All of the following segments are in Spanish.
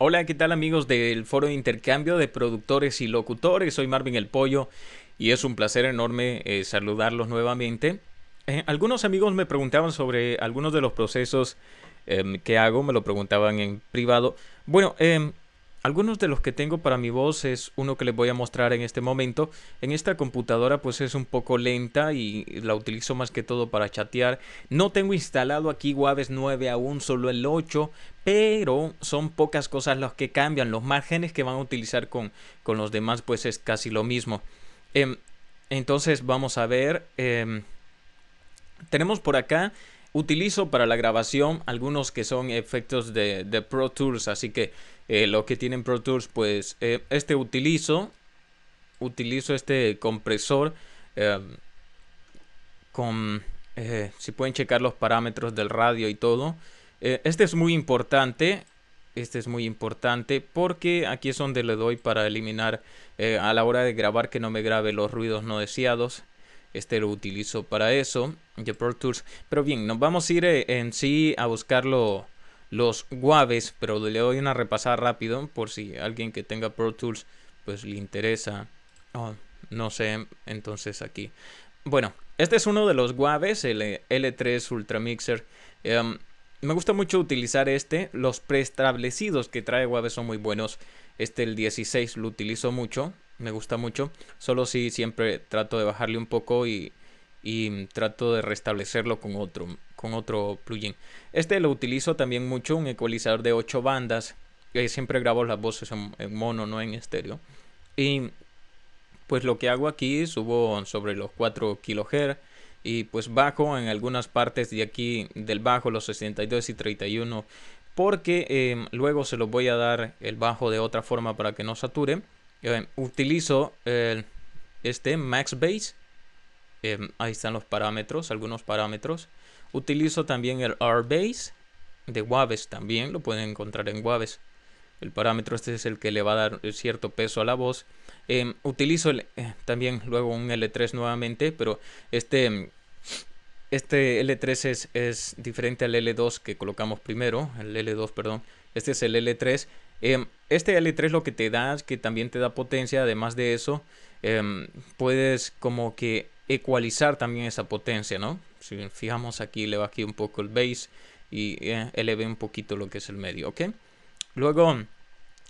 Hola, ¿qué tal amigos del Foro de Intercambio de Productores y Locutores? Soy Marvin El Pollo y es un placer enorme eh, saludarlos nuevamente. Eh, algunos amigos me preguntaban sobre algunos de los procesos em, que hago, me lo preguntaban en privado. Bueno, em, algunos de los que tengo para mi voz es uno que les voy a mostrar en este momento. En esta computadora pues es un poco lenta y la utilizo más que todo para chatear. No tengo instalado aquí Waves 9 aún, solo el 8, pero son pocas cosas las que cambian. Los márgenes que van a utilizar con, los demás pues es casi lo mismo. Em, entonces vamos a ver. Em, tenemos por acá Utilizo para la grabación algunos que son efectos de, de Pro Tools, así que eh, lo que tienen Pro Tools, pues eh, este utilizo, utilizo este compresor em, con, eh, si pueden checar los parámetros del radio y todo. este es muy importante, este es muy importante porque aquí es donde le doy para eliminar a la hora de grabar que no me grabe los ruidos no deseados este lo utilizo para eso, de Pro Tools. Pero bien, nos vamos a ir eh, en sí a buscarlo los guaves, pero le doy una repasada rápido por si alguien que tenga Pro Tools pues le interesa. Oh, no sé, entonces aquí. Bueno, este es uno de los guaves, el eh, L3 Ultra Mixer. Em, me gusta mucho utilizar este. Los preestablecidos que trae guaves son muy buenos. Este, el 16, lo utilizo mucho me gusta mucho. Solo si siempre trato de bajarle un poco y, trato de restablecerlo con otro, con otro plugin. Este lo utilizo también mucho, un ecualizador de 8 bandas. y siempre grabo las voces en, mono, no en estéreo. Y pues lo que hago aquí, subo sobre los 4 kilohertz y pues bajo en algunas partes de aquí del bajo los 62 y 31 porque eh, luego se los voy a dar el bajo de otra forma para que no sature utilizo eh, este max base. Em, ahí están los parámetros, algunos parámetros. Utilizo también el R Base de Waves también, lo pueden encontrar en Waves. El parámetro este es el que le va a dar cierto peso a la voz. Em, utilizo eh, también luego un L3 nuevamente, pero este em, este L3 es, es, diferente al L2 que colocamos primero, el L2, perdón. Este es el L3 Em, este L3 lo que te da es que también te da potencia, además de eso, em, puedes como que ecualizar también esa potencia, ¿no? Si fijamos aquí, le aquí un poco el bass y eh, le un poquito lo que es el medio, ¿ok? Luego,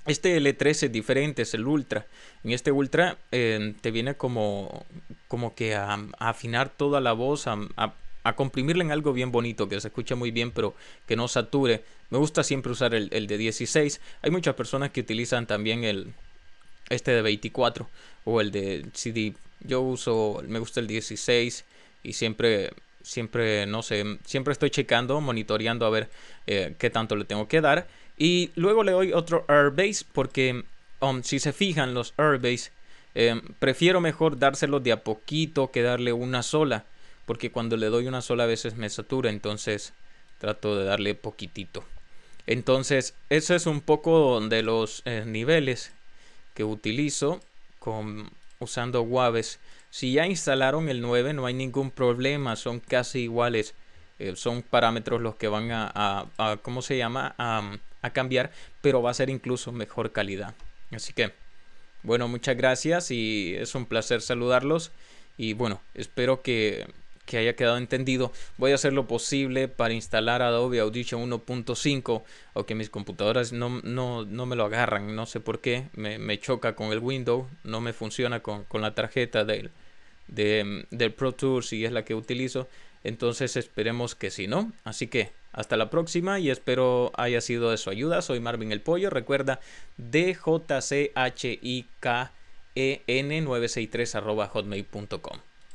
este L3 es diferente, es el Ultra. En este Ultra em, te viene como, como que a, afinar toda la voz, a a comprimirle en algo bien bonito, que se escuche muy bien, pero que no sature. Me gusta siempre usar el, de 16. Hay muchas personas que utilizan también el este de 24 o el de CD. Yo uso, me gusta el 16 y siempre, siempre, no sé, siempre estoy checando, monitoreando a ver eh, qué tanto le tengo que dar. Y luego le doy otro airbase porque um, si se fijan los airbase, eh, prefiero mejor dárselos de a poquito que darle una sola porque cuando le doy una sola vez me satura, entonces trato de darle poquitito. Entonces, ese es un poco de los eh, niveles que utilizo con, usando Waves. Si ya instalaron el 9 no hay ningún problema, son casi iguales. Eh, son parámetros los que van a, ¿cómo se llama? a cambiar, pero va a ser incluso mejor calidad. Así que, bueno, muchas gracias y es un placer saludarlos. Y bueno, espero que que haya quedado entendido, voy a hacer lo posible para instalar Adobe Audition 1.5, aunque mis computadoras no, no, no, me lo agarran, no sé por qué, me, me choca con el Windows, no me funciona con, con la tarjeta del, del Pro Tour si es la que utilizo, entonces esperemos que si ¿no? Así que hasta la próxima y espero haya sido de su ayuda. Soy Marvin el Pollo. Recuerda djchiken en 963 hotmail.com.